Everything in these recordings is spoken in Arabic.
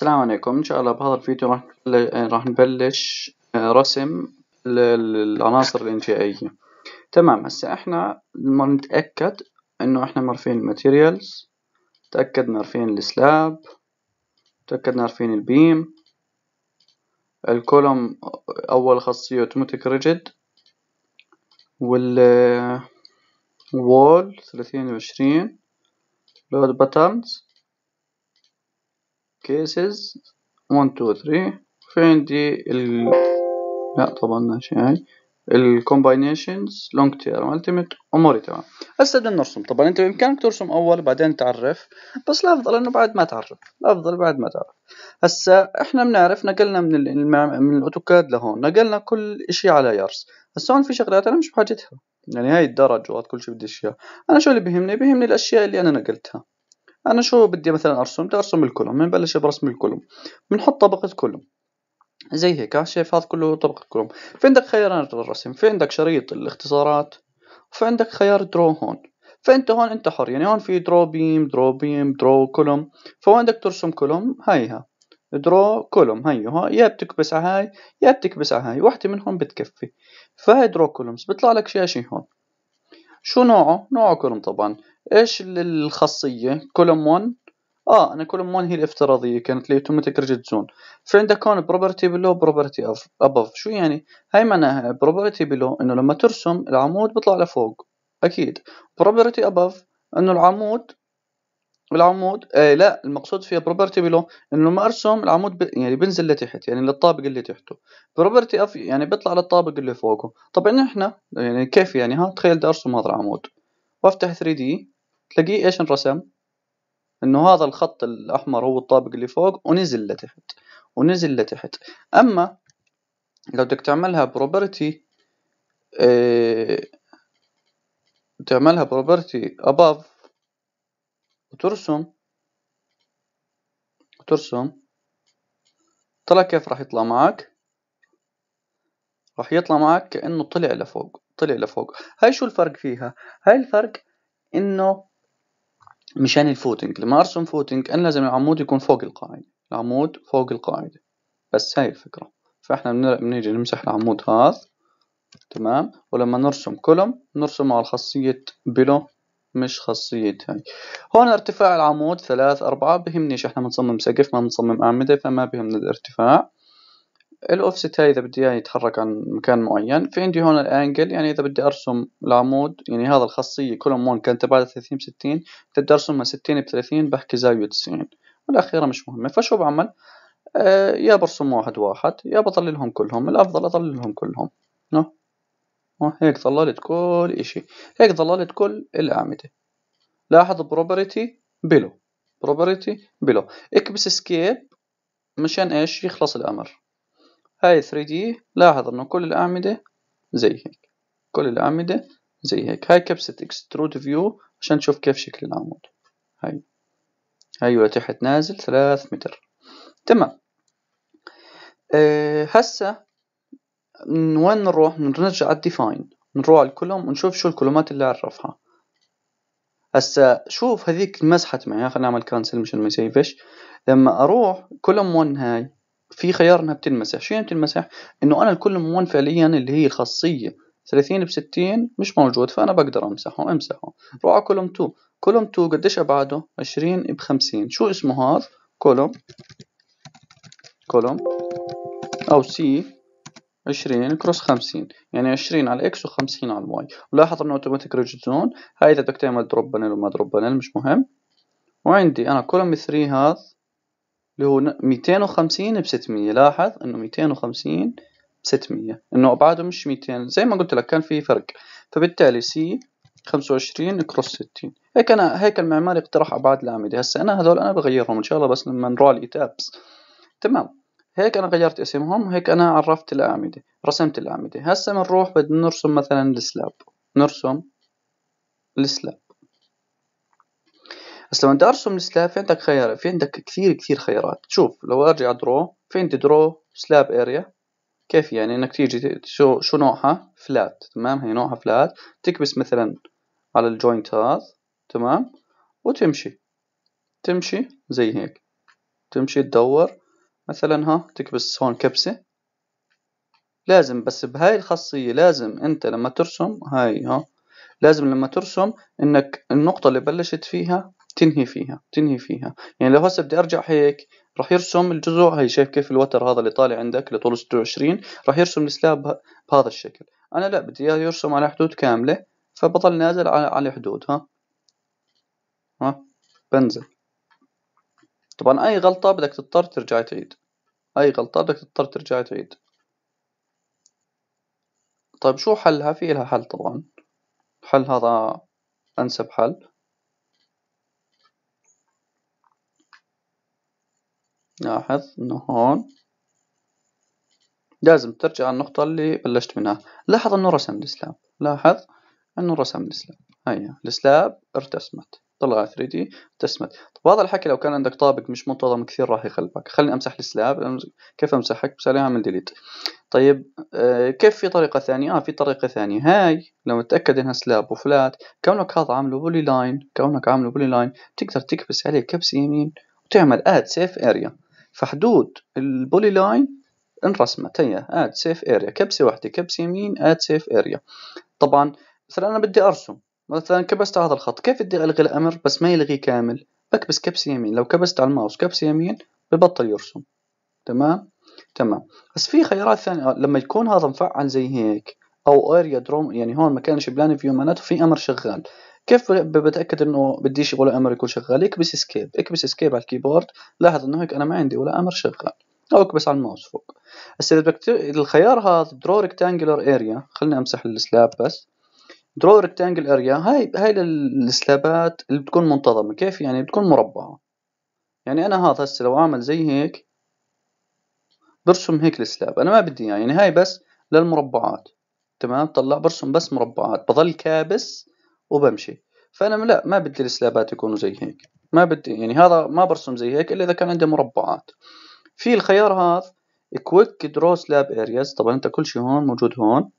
السلام عليكم ان شاء الله بهذا الفيديو راح آه، راح نبلش آه، رسم العناصر الانشائيه تمام هسه احنا نتاكد انه احنا عارفين الماتيريالز تاكدنا عارفين السلاب تاكدنا عارفين البيم الكولوم اول خاصيه اوتوماتيك ريجيد وال وول آه، ثلاثين وعشرين لود باترنز كيسز 1 2 3 في عندي ال لا طبعا ماشي هاي الكومباينيشنز لونج تيرم التيميت اموري تمام هسه بدنا نرسم طبعا انت بامكانك ترسم اول بعدين تعرف بس الافضل انه بعد ما تعرف الافضل بعد ما تعرف هسه احنا بنعرف نقلنا من من الاوتوكاد لهون نقلنا كل اشي على يارس هسه هون في شغلات انا مش بحاجتها يعني هاي الدرج وهذا كل شيء بدي اياه انا شو اللي بهمني بهمني الاشياء اللي انا نقلتها انا شو بدي مثلا ارسم بدي ارسم الكولوم بنبلش برسم الكولوم بنحط طبقه كولوم زي هيك شايف هذا كله طبقه كولوم في عندك خيارين للرسم في عندك شريط الاختصارات وفي عندك خيار درو هون فانت هون انت حر يعني هون في درو بيم درو بيم درو كولوم فهون بدك ترسم كولوم هيها درو كولوم هيها ها يا بتكبس على هاي يا بتكبس على هاي وحده منهم بتكفي فهي درو كولومز بيطلع لك شيء هون شو نوعه؟ نوعه كولوم طبعا ايش الخاصية؟ كولوم 1 اه انا كولوم 1 هي الافتراضية كانت لي اوتوماتيك ريجيت زون عندك هون بروبرتي بلو بروبرتي ابف شو يعني؟ هاي معناها بروبرتي بلو انه لما ترسم العمود بيطلع لفوق اكيد بروبرتي ابف انه العمود العمود آه لا المقصود فيها بروبرتي بلو انه لما ارسم العمود ب... يعني بنزل لتحت يعني للطابق اللي تحته بروبرتي اف يعني بيطلع للطابق اللي فوقه طبعا احنا يعني كيف يعني ها تخيل بدي ارسم هذا العمود وافتح 3 دي تلاقيه ايش انرسم انه هذا الخط الاحمر هو الطابق اللي فوق ونزل لتحت ونزل لتحت اما لو بدك تعملها بروبرتي آه... تعملها بروبرتي above وترسم وترسم طلع كيف راح يطلع معك راح يطلع معك كأنه طلع لفوق طلع لفوق هاي شو الفرق فيها هاي الفرق انه مشان الفوتنج لما ارسم فوتنج انا لازم العمود يكون فوق القاعدة العمود فوق القاعدة بس هاي الفكرة فاحنا بنيجي نمسح العمود هذا تمام ولما نرسم كولوم نرسم على خاصية بلو مش خاصية هاي هون ارتفاع العمود ثلاث أربعة بهمنيش احنا بنصمم سقف ما بنصمم أعمدة فما بهمنا الارتفاع الاوفست هاي اذا بدي اياه يتحرك عن مكان معين في عندي هون الانجل يعني اذا بدي ارسم العمود يعني هذا الخاصيه كولوم 1 كانت تبعها 30 60 اذا بدي ارسمها 60 ب 30 بحكي زاويه 90 والاخيره مش مهمه فشو بعمل آه يا برسم واحد واحد يا بطللهم كلهم الافضل اطللهم كلهم نو. هيك ظللت كل إشي هيك ظللت كل الأعمدة لاحظ بروبرتي بلو بروبرتي بلو اكبس اسكيب مشان ايش يخلص الأمر هاي 3 دي لاحظ انه كل الأعمدة زي هيك كل الأعمدة زي هيك هاي كبسة اكسترود فيو عشان تشوف كيف شكل العمود هاي هاي أيوة، لتحت نازل ثلاث متر تمام أه هسه من وين نروح نرجع على الديفاين نروح على الكولوم ونشوف شو الكولومات اللي عرفها هسا شوف هذيك مسحت معي خلينا نعمل كانسل مشان ما يسيفش لما اروح كولوم 1 هاي في خيار انها بتنمسح شو يعني بتنمسح انه انا الكولوم 1 فعليا اللي هي الخاصيه 30 ب 60 مش موجود فانا بقدر امسحه امسحه روح على كولوم 2 كولوم 2 قديش ابعاده 20 ب 50 شو اسمه هذا كولوم كولوم او سي 20 يعني كروس 50 يعني 20 على الاكس و50 على الواي ولاحظ انه اوتوماتيك ريجيد زون هاي اذا بدك تعمل دروب بانل وما دروب بانل مش مهم وعندي انا كولم 3 هذا اللي هو 250 ب 600 لاحظ انه 250 ب 600 انه ابعاده مش 200 زي ما قلت لك كان في فرق فبالتالي سي 25 كروس 60 هيك انا هيك المعماري اقترح ابعاد الاعمده هسه انا هذول انا بغيرهم ان شاء الله بس لما نرول الايتابس تمام هيك انا غيرت اسمهم هيك انا عرفت الاعمدة رسمت الاعمدة هسه بنروح بدنا نرسم مثلا السلاب نرسم السلاب بس لو بدي ارسم السلاب في عندك خيار في عندك كثير كثير خيارات شوف لو ارجع درو في عندي درو سلاب اريا كيف يعني انك تيجي شو شو نوعها فلات تمام هي نوعها فلات تكبس مثلا على الجوينت هذا تمام وتمشي تمشي زي هيك تمشي تدور مثلا ها تكبس هون كبسة لازم بس بهاي الخاصية لازم انت لما ترسم هاي ها لازم لما ترسم انك النقطة اللي بلشت فيها تنهي فيها تنهي فيها يعني لو هسه بدي ارجع هيك راح يرسم الجزء هاي شايف كيف الوتر هذا اللي طالع عندك اللي طوله 26 راح يرسم السلاب بهذا الشكل انا لا بدي اياه يرسم على حدود كاملة فبطل نازل على على حدود ها ها بنزل طبعا اي غلطة بدك تضطر ترجع تعيد اي غلطة بدك تضطر ترجع تعيد طيب شو حلها في لها حل طبعا حل هذا انسب حل لاحظ انه هون لازم ترجع النقطة اللي بلشت منها لاحظ انه رسم السلاب لاحظ انه رسم السلاب هيا السلاب ارتسمت طلع 3 دي تسمت طب هذا الحكي لو كان عندك طابق مش منتظم كثير راح يخلبك خليني امسح السلاب كيف امسحك بس عليها اعمل ديليت طيب آه كيف في طريقه ثانيه اه في طريقه ثانيه هاي لو متاكد انها سلاب وفلات كونك هذا عامله بولي لاين كونك عامله بولي لاين تقدر تكبس عليه كبس يمين وتعمل اد سيف اريا فحدود البولي لاين انرسمت هي اد سيف اريا كبسه واحده كبسه يمين اد سيف اريا طبعا مثلا انا بدي ارسم مثلا كبست هذا الخط كيف بدي الغي الامر بس ما يلغيه كامل بكبس كبسه يمين لو كبست على الماوس كبسه يمين ببطل يرسم تمام تمام بس في خيارات ثانيه آه، لما يكون هذا مفعل زي هيك او اريا دروم يعني هون ما كانش بلان فيو معناته في امر شغال كيف بتاكد انه بديش ولا امر يكون شغال اكبس اسكيب اكبس اسكيب على الكيبورد لاحظ انه هيك انا ما عندي ولا امر شغال او اكبس على الماوس فوق هسه الخيار هذا درو ريكتانجلر اريا خليني امسح السلاب بس درو ريكتانجل اريا هاي هاي السلابات اللي بتكون منتظمه كيف يعني بتكون مربعه يعني انا هذا هسه لو عامل زي هيك برسم هيك السلاب انا ما بدي اياه يعني هاي بس للمربعات تمام طلع برسم بس مربعات بظل كابس وبمشي فانا لا ما بدي السلابات يكونوا زي هيك ما بدي يعني هذا ما برسم زي هيك الا اذا كان عندي مربعات في الخيار هذا كويك درو سلاب ارياز طبعا انت كل شيء هون موجود هون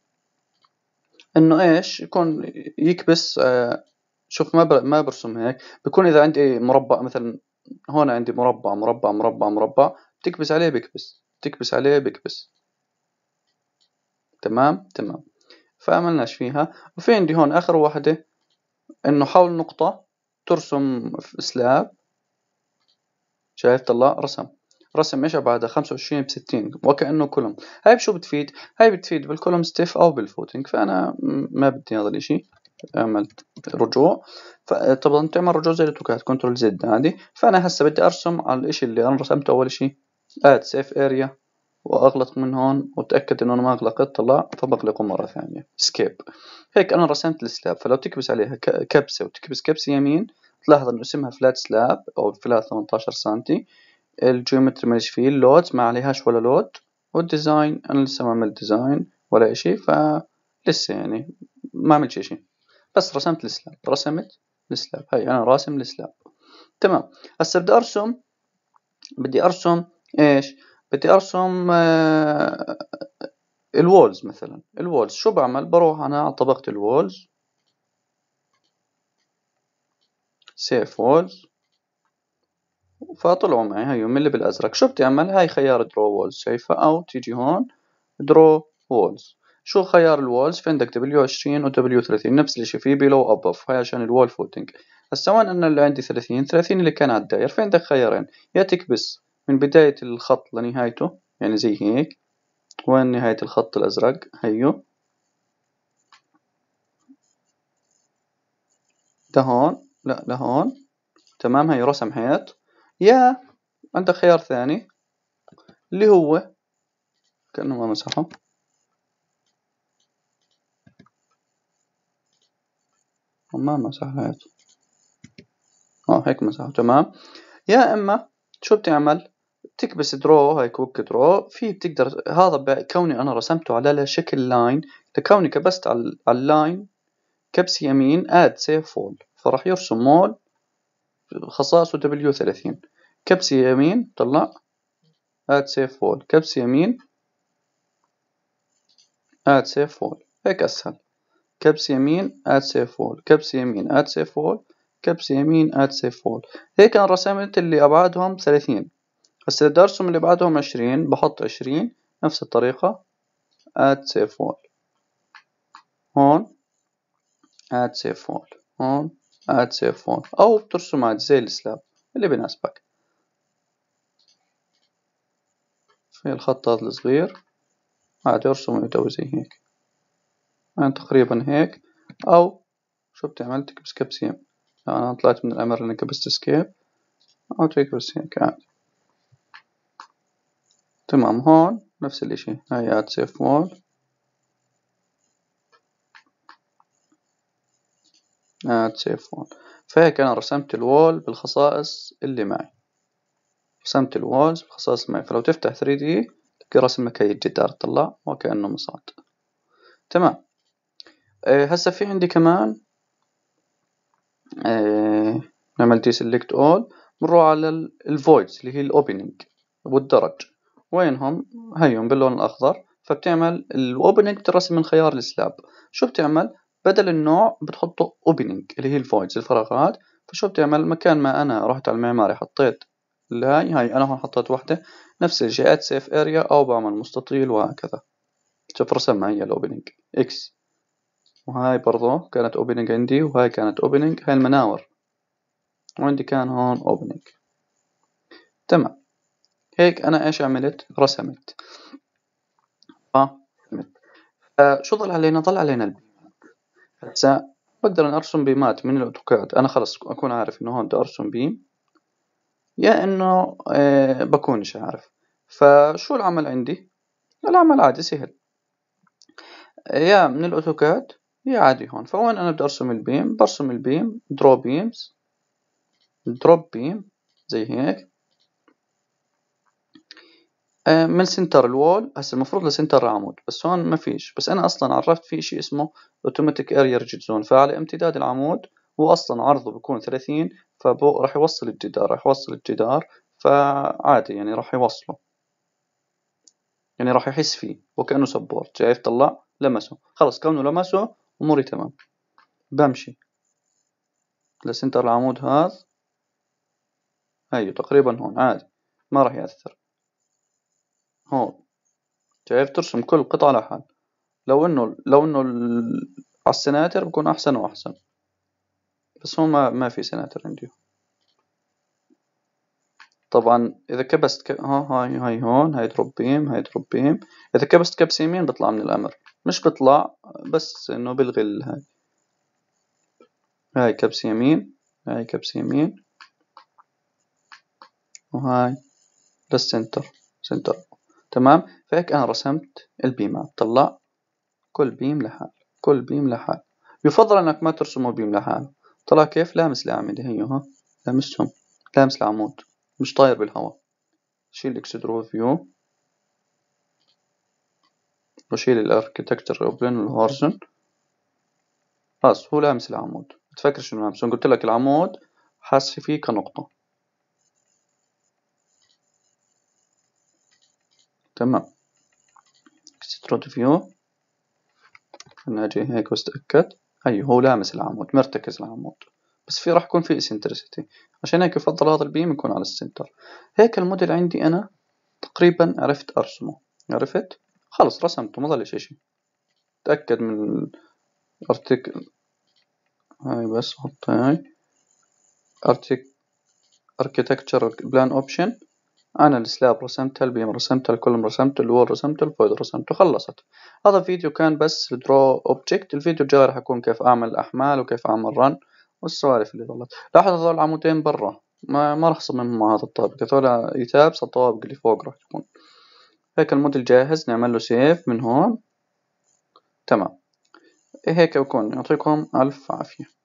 انه ايش يكون يكبس آه، شوف ما ما برسم هيك بكون اذا عندي مربع مثلا هون عندي مربع مربع مربع مربع بتكبس عليه بكبس بتكبس عليه بكبس تمام تمام فعملناش فيها وفي عندي هون اخر واحدة انه حول نقطة ترسم سلاب شايف طلع رسم رسم ايش ابعادها 25 ب 60 وكانه كولوم هاي بشو بتفيد هاي بتفيد بالكولوم ستيف او بالفوتنج فانا ما بدي هذا الاشي عملت رجوع فطبعا تعمل رجوع زي الاوتوكاد كنترول زد عادي فانا هسه بدي ارسم على الاشي اللي انا رسمته اول اشي اد سيف اريا واغلق من هون وتاكد انه انا ما اغلقت طلع فبغلقه مره ثانيه سكيب هيك انا رسمت السلاب فلو تكبس عليها كبسه وتكبس كبسه يمين تلاحظ انه اسمها فلات سلاب او فلات 18 سنتي الجيومتر ماليش فيه اللودز ما عليهاش ولا لود والديزاين انا لسه ما عملت ديزاين ولا اشي فلسه يعني ما عملتش اشي بس رسمت السلاب رسمت السلاب هاي انا راسم السلاب تمام هسه بدي ارسم بدي ارسم ايش بدي ارسم آه الوولز مثلا الوولز شو بعمل بروح انا على طبقة الوولز سيف وولز فطلعوا معي من اللي بالازرق شو بتعمل هاي خيار درو وولز شايفه او تيجي هون درو وولز شو خيار الوولز فين عندك دبليو 20 و دبليو 30 نفس الشيء في بيلو ابف هاي عشان الوول فوتنج هسا وين انا اللي عندي 30 30 اللي كان على الداير في عندك خيارين يا تكبس من بداية الخط لنهايته يعني زي هيك وين نهاية الخط الازرق هيو لهون لا لهون تمام هي رسم حيط يا عندك خيار ثاني اللي هو كأنه ما مسحه ما هيك اه هيك مسحه تمام يا اما شو بتعمل تكبس درو هاي كوك درو في بتقدر هذا كوني انا رسمته على شكل لاين كوني كبست على اللاين كبس يمين اد سيف فول فراح يرسم مول خصائصه دبليو ثلاثين كبس يمين طلع اد سيف فول كبس يمين اد سيف فول هيك اسهل كبس يمين اد سيف فول كبس يمين اد سيف فول كبس يمين اد سيف فول هيك انا رسمت اللي ابعادهم ثلاثين هسه بدي ارسم اللي بعدهم عشرين بحط عشرين نفس الطريقة اد سيف فول هون اد سيف فول هون هتسيف فون أو بترسم زي السلاب اللي بيناسبك في الخط هذا الصغير عاد ارسم يتوي زي هيك يعني تقريبا هيك أو شو بتعمل تكبس كبسيم أنا طلعت من الأمر إني كبست سكيب أو تكبس هيك عاد تمام هون نفس الاشي هاي اد سيف هتشايفون آه، فهيك أنا رسمت الوول بالخصائص اللي معي رسمت الوولز بالخصائص معي فلو تفتح 3D تلقى رسمك هي الجدار طلع وكأنه مصاد تمام آه هسا في عندي كمان آه نعمل دي سيلكت اول بنروح على الفويدز اللي هي الاوبننج والدرج وينهم هيهم باللون الاخضر فبتعمل الاوبننج ترسم من خيار السلاب شو بتعمل بدل النوع بتحطه opening اللي هي الفويدز الفراغات فشو بتعمل مكان ما أنا رحت على المعماري حطيت الهاي هاي أنا هون حطيت وحدة نفس الشيء اد سيف اريا أو بعمل مستطيل وهكذا شوف رسمها هي الاوبننج اكس وهاي برضو كانت اوبننج عندي وهاي كانت اوبننج هاي المناور وعندي كان هون اوبننج تمام هيك انا ايش عملت رسمت اه شو ضل علينا ضل علينا البي هسه بقدر أرسم بيمات من الأوتوكاد أنا خلص أكون عارف إنه هون بدي أرسم بيم يا إنه آه، بكونش عارف فشو العمل عندي؟ العمل عادي سهل يا من الأوتوكاد يا عادي هون فوين أنا بدي أرسم البيم برسم البيم درو بيمز دروب بيم زي هيك آه، من سنتر الوول هسه المفروض لسنتر العمود بس هون ما فيش بس انا اصلا عرفت في شيء اسمه اوتوماتيك اريا ريجيد زون فعلى امتداد العمود هو اصلا عرضه بيكون 30 راح يوصل الجدار راح يوصل الجدار فعادي يعني راح يوصله يعني راح يحس فيه وكأنه سبورت شايف طلع لمسه خلص كونه لمسه اموري تمام بمشي لسنتر العمود هذا ايوه تقريبا هون عادي ما راح يأثر هون شايف ترسم كل قطعة لحال لو انه لو انه على السناتر بكون احسن واحسن بس هون ما ما في سناتر عندي طبعا اذا كبست ك... ها هاي هاي هون هاي دروب بيم هاي دروب بيم اذا كبست كبس يمين بطلع من الامر مش بطلع بس انه بلغي هاي هاي كبس يمين هاي كبس يمين وهاي للسنتر سنتر تمام فهيك أنا رسمت البيمات طلع كل بيم لحال كل بيم لحال يفضل أنك ما ترسمه بيم لحال طلع كيف لامس لأعمدة هي ها لامسهم لامس العمود مش طاير بالهواء شيل الاكسدرو فيو وشيل الاركتكتشر اوبن والهورزن خلاص هو لامس العمود تفكر شنو لامسه قلت لك العمود حاسس فيه كنقطة تمام كسيترود فيو خلنا اجي هيك واستأكد اي أيوه، هو لامس العمود مرتكز العمود بس في راح يكون في اسنترسيتي عشان هيك يفضل هذا البيم يكون على السنتر هيك الموديل عندي انا تقريبا عرفت ارسمه عرفت خلص رسمته ما ضلش اشي تأكد من ارتك هاي بس حط هاي ارتك اركيتكتشر بلان اوبشن أنا السلاب رسمتها البيم رسمتها الكولم رسمته الوول رسمته الفويد رسمته خلصت هذا الفيديو كان بس درو اوبجكت الفيديو الجاي راح يكون كيف أعمل الأحمال وكيف أعمل رن والسوالف اللي ظلت لاحظ هذول العمودين برا ما, ما راح أصمم مع هذا الطابق هذول يتابس الطوابق اللي فوق راح تكون هيك الموديل جاهز نعمل له سيف من هون تمام هيك بكون يعطيكم ألف عافية